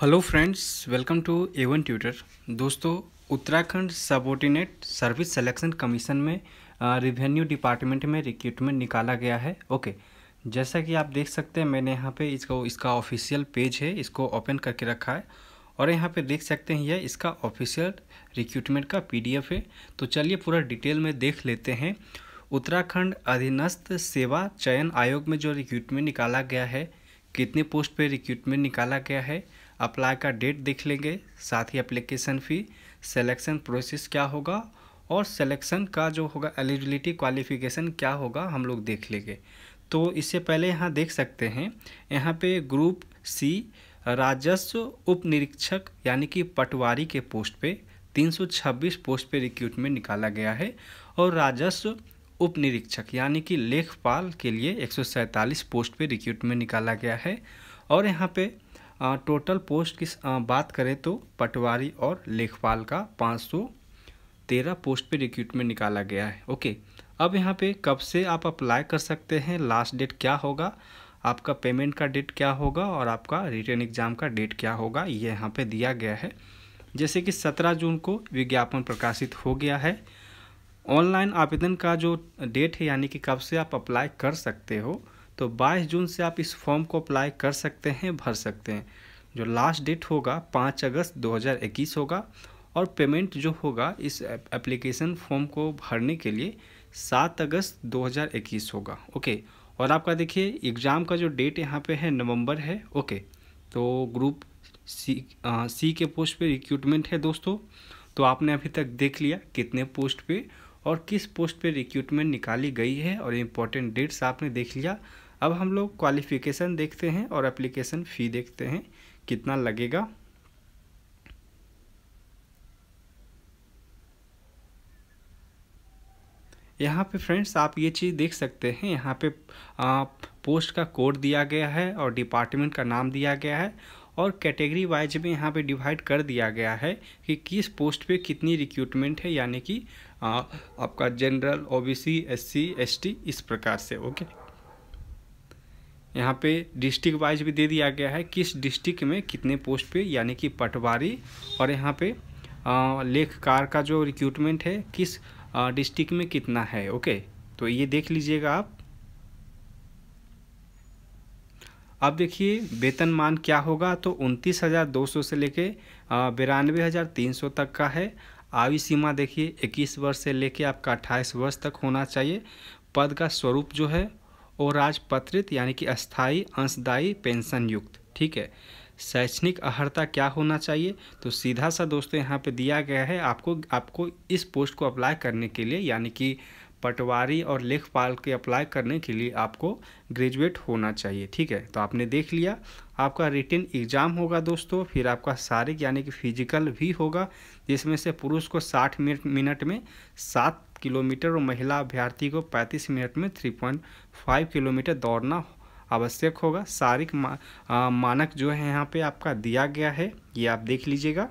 hello friends welcome to Avon tutor दोस्तों Uttarakhand subordinate service selection commission में revenue department में recruitment निकाला गया है ओके जैसा कि आप देख सकते हैं मैंने यहाँ पे इसको इसका ऑफिशियल पेज है इसको ओपन करके रखा है और यहाँ पे देख सकते हैं यह इसका ऑफिशियल रिक्रूटमेंट का पी है तो चलिए पूरा डिटेल में देख लेते हैं उत्तराखंड अधीनस्थ सेवा चयन आयोग में जो रिक्रूटमेंट निकाला गया है कितने पोस्ट पर रिक्रूटमेंट निकाला गया है अप्लाई का डेट देख लेंगे साथ ही अप्लीकेशन फ़ी सेलेक्शन प्रोसेस क्या होगा और सेलेक्शन का जो होगा एलिजिबिलिटी क्वालिफिकेशन क्या होगा हम लोग देख लेंगे तो इससे पहले यहाँ देख सकते हैं यहाँ पे ग्रुप सी राजस्व उप निरीक्षक यानी कि पटवारी के पोस्ट पे 326 पोस्ट पे रिक्रूटमेंट निकाला गया है और राजस्व उप निरीक्षक यानी कि लेखपाल के लिए एक पोस्ट पे रिक्रूटमेंट निकाला गया है और यहाँ पर टोटल पोस्ट की बात करें तो पटवारी और लेखपाल का पाँच सौ तेरह पोस्ट पे रिक्रूटमेंट निकाला गया है ओके अब यहाँ पे कब से आप अप्लाई कर सकते हैं लास्ट डेट क्या होगा आपका पेमेंट का डेट क्या होगा और आपका रिटर्न एग्ज़ाम का डेट क्या होगा ये यहाँ पे दिया गया है जैसे कि 17 जून को विज्ञापन प्रकाशित हो गया है ऑनलाइन आवेदन का जो डेट है यानी कि कब से आप अप्लाई कर सकते हो तो 22 जून से आप इस फॉर्म को अप्लाई कर सकते हैं भर सकते हैं जो लास्ट डेट होगा 5 अगस्त 2021 होगा और पेमेंट जो होगा इस एप्लीकेशन फॉर्म को भरने के लिए 7 अगस्त 2021 होगा ओके और आपका देखिए एग्ज़ाम का जो डेट यहाँ पे है नवंबर है ओके तो ग्रुप सी आ, सी के पोस्ट पे रिक्रूटमेंट है दोस्तों तो आपने अभी तक देख लिया कितने पोस्ट पे और किस पोस्ट पे रिक्रूटमेंट निकाली गई है और इम्पोर्टेंट डेट्स आपने देख लिया अब हम लोग क्वालिफिकेशन देखते हैं और एप्लीकेशन फ़ी देखते हैं कितना लगेगा यहाँ पे फ्रेंड्स आप ये चीज़ देख सकते हैं यहाँ पे आप पोस्ट का कोड दिया गया है और डिपार्टमेंट का नाम दिया गया है और कैटेगरी वाइज में यहाँ पे डिवाइड कर दिया गया है कि किस पोस्ट पे कितनी रिक्रूटमेंट है यानी कि आपका जनरल ओबीसी एससी एसटी इस प्रकार से ओके यहाँ पे डिस्ट्रिक्ट वाइज भी दे दिया गया है किस डिस्ट्रिक्ट में कितने पोस्ट पे यानी कि पटवारी और यहाँ पे लेखकार का जो रिक्रूटमेंट है किस डिस्ट्रिक्ट में कितना है ओके तो ये देख लीजिएगा आप अब देखिए वेतन मान क्या होगा तो उनतीस हज़ार दो सौ से लेके बिरानवे हज़ार तीन सौ तक का है आयु सीमा देखिए इक्कीस वर्ष से लेके आपका अट्ठाईस वर्ष तक होना चाहिए पद का स्वरूप जो है और राजपत्रित यानी कि अस्थाई अंशदायी पेंशन युक्त ठीक है शैक्षणिक अहर्ता क्या होना चाहिए तो सीधा सा दोस्तों यहाँ पे दिया गया है आपको आपको इस पोस्ट को अप्लाई करने के लिए यानी कि पटवारी और लेखपाल के अप्लाई करने के लिए आपको ग्रेजुएट होना चाहिए ठीक है तो आपने देख लिया आपका रिटर्न एग्ज़ाम होगा दोस्तों फिर आपका शारीरिक यानी कि फिजिकल भी होगा जिसमें से पुरुष को 60 मिनट मिनट में सात किलोमीटर और महिला अभ्यर्थी को 35 मिनट में 3.5 किलोमीटर दौड़ना आवश्यक होगा शारीरिक मा, मानक जो है यहाँ पर आपका दिया गया है ये आप देख लीजिएगा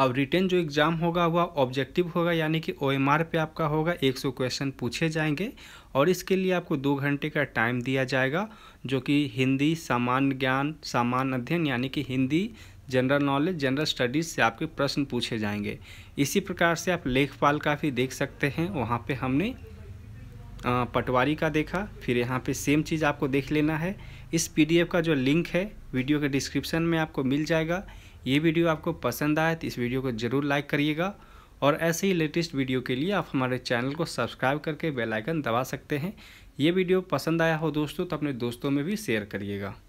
अब रिटर्न जो एग्ज़ाम होगा वह ऑब्जेक्टिव होगा यानी कि ओ एम आर पे आपका होगा एक सौ क्वेश्चन पूछे जाएंगे और इसके लिए आपको दो घंटे का टाइम दिया जाएगा जो कि हिंदी सामान्य ज्ञान सामान्य अध्ययन यानी कि Hindi general knowledge general studies से आपके प्रश्न पूछे जाएंगे इसी प्रकार से आप लेखपाल का भी देख सकते हैं वहाँ पे हमने पटवारी का देखा फिर यहाँ पे सेम चीज़ आपको देख लेना है इस पीडीएफ का जो लिंक है वीडियो के डिस्क्रिप्शन में आपको मिल जाएगा ये वीडियो आपको पसंद आए तो इस वीडियो को ज़रूर लाइक करिएगा और ऐसे ही लेटेस्ट वीडियो के लिए आप हमारे चैनल को सब्सक्राइब करके बेल आइकन दबा सकते हैं ये वीडियो पसंद आया हो दोस्तों तो अपने दोस्तों में भी शेयर करिएगा